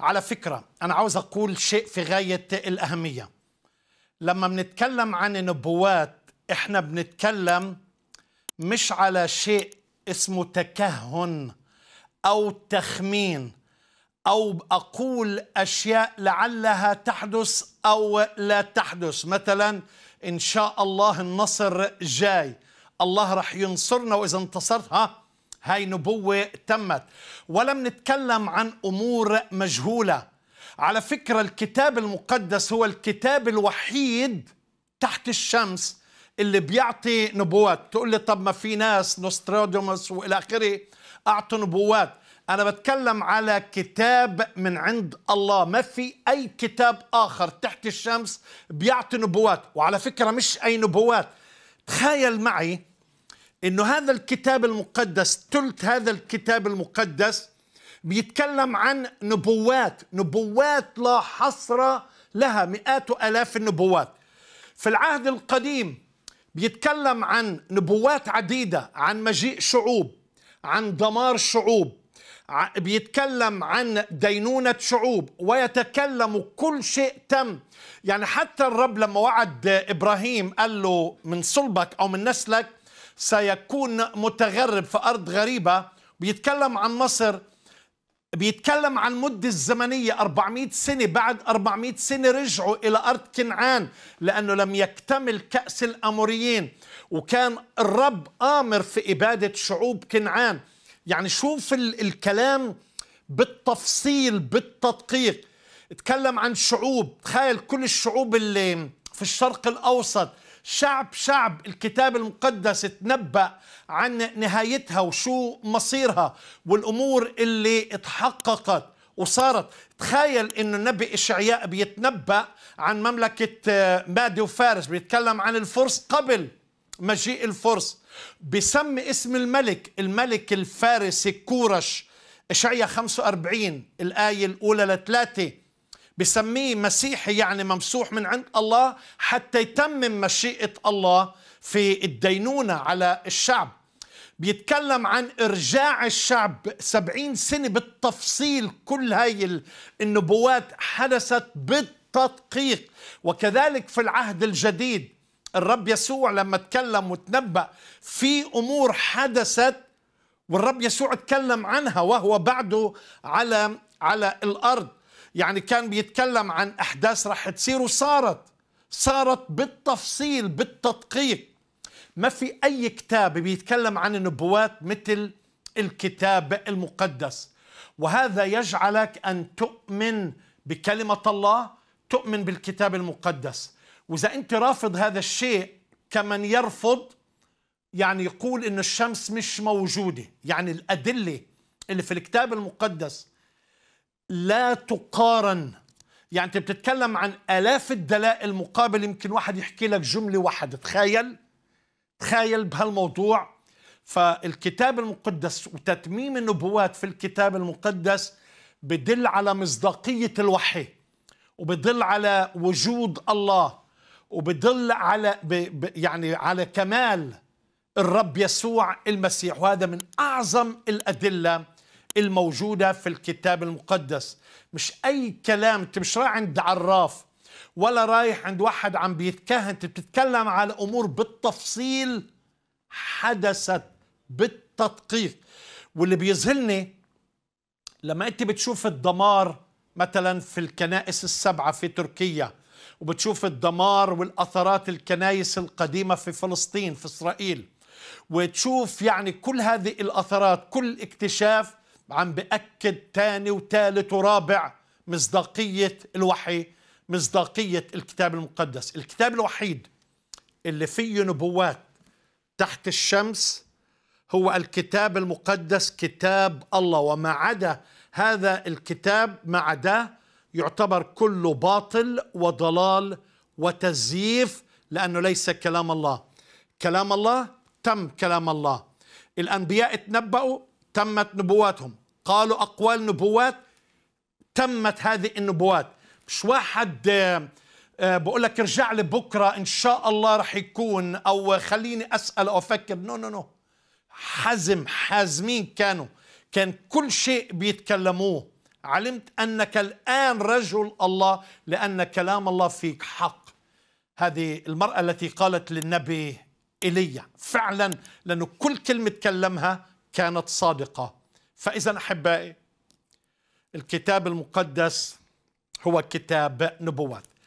على فكرة أنا عاوز أقول شيء في غاية الأهمية لما بنتكلم عن نبوات إحنا بنتكلم مش على شيء اسمه تكهن أو تخمين أو أقول أشياء لعلها تحدث أو لا تحدث مثلا إن شاء الله النصر جاي الله رح ينصرنا وإذا انتصرت ها هاي نبوة تمت ولم نتكلم عن أمور مجهولة على فكرة الكتاب المقدس هو الكتاب الوحيد تحت الشمس اللي بيعطي نبوات تقول لي طب ما في ناس نوستراديوموس والى اخره اعطوا نبوات انا بتكلم على كتاب من عند الله ما في اي كتاب اخر تحت الشمس بيعطي نبوات وعلى فكره مش اي نبوات تخيل معي انه هذا الكتاب المقدس ثلث هذا الكتاب المقدس بيتكلم عن نبوات نبوات لا حصر لها مئات الاف النبوات في العهد القديم بيتكلم عن نبوات عديده عن مجيء شعوب عن دمار شعوب بيتكلم عن دينونة شعوب ويتكلم كل شيء تم يعني حتى الرب لما وعد إبراهيم قال له من صلبك أو من نسلك سيكون متغرب في أرض غريبة بيتكلم عن مصر بيتكلم عن مدة الزمنية 400 سنة بعد 400 سنة رجعوا إلى أرض كنعان لأنه لم يكتمل كأس الأموريين وكان الرب آمر في إبادة شعوب كنعان يعني شوف الكلام بالتفصيل بالتدقيق تكلم عن شعوب تخيل كل الشعوب اللي في الشرق الأوسط شعب شعب الكتاب المقدس تنبأ عن نهايتها وشو مصيرها والأمور اللي اتحققت وصارت تخيل انه النبي اشعياء بيتنبأ عن مملكة آه، مادي وفارس بيتكلم عن الفرس قبل مجيء الفرس بسمي اسم الملك الملك الفارسي كورش اشعياء 45 الآية الأولى لثلاثة بسميه مسيحي يعني ممسوح من عند الله حتى يتمم مشيئة الله في الدينونة على الشعب بيتكلم عن إرجاع الشعب سبعين سنة بالتفصيل كل هاي النبوات حدثت بالتدقيق وكذلك في العهد الجديد الرب يسوع لما تكلم وتنبأ في أمور حدثت والرب يسوع تكلم عنها وهو بعده على على الأرض يعني كان بيتكلم عن أحداث رح تصير وصارت صارت بالتفصيل بالتدقيق ما في أي كتاب بيتكلم عن النبوات مثل الكتاب المقدس وهذا يجعلك أن تؤمن بكلمة الله تؤمن بالكتاب المقدس وإذا أنت رافض هذا الشيء كمن يرفض يعني يقول أن الشمس مش موجودة يعني الأدلة اللي في الكتاب المقدس لا تقارن يعني انت بتتكلم عن الاف الدلائل مقابل يمكن واحد يحكي لك جمله واحده تخيل تخيل بهالموضوع فالكتاب المقدس وتتميم النبوات في الكتاب المقدس بدل على مصداقيه الوحي وبدل على وجود الله وبدل على ب ب يعني على كمال الرب يسوع المسيح وهذا من اعظم الادله الموجودة في الكتاب المقدس مش أي كلام أنت مش رايح عند عراف ولا رايح عند واحد عم بيتكهن أنت بتتكلم على أمور بالتفصيل حدثت بالتدقيق واللي بيذهلني لما أنت بتشوف الدمار مثلا في الكنائس السبعة في تركيا وبتشوف الدمار والأثرات الكنائس القديمة في فلسطين في إسرائيل وتشوف يعني كل هذه الأثرات كل اكتشاف عم بأكد تاني وتالت ورابع مصداقية الوحي مصداقية الكتاب المقدس الكتاب الوحيد اللي فيه نبوات تحت الشمس هو الكتاب المقدس كتاب الله وما عدا هذا الكتاب ما عداه يعتبر كله باطل وضلال وتزييف لأنه ليس كلام الله كلام الله تم كلام الله الأنبياء تنبؤوا تمت نبواتهم قالوا أقوال نبوات تمت هذه النبوات مش واحد آه، آه، بقول لك ارجع لي بكرة إن شاء الله رح يكون أو خليني أسأل أو أفكر نو نو نو حزم حازمين كانوا كان كل شيء بيتكلموه علمت أنك الآن رجل الله لأن كلام الله فيك حق هذه المرأة التي قالت للنبي إيليا فعلا لأنه كل كلمة تكلمها كانت صادقة فإذا أحبائي الكتاب المقدس هو كتاب نبوات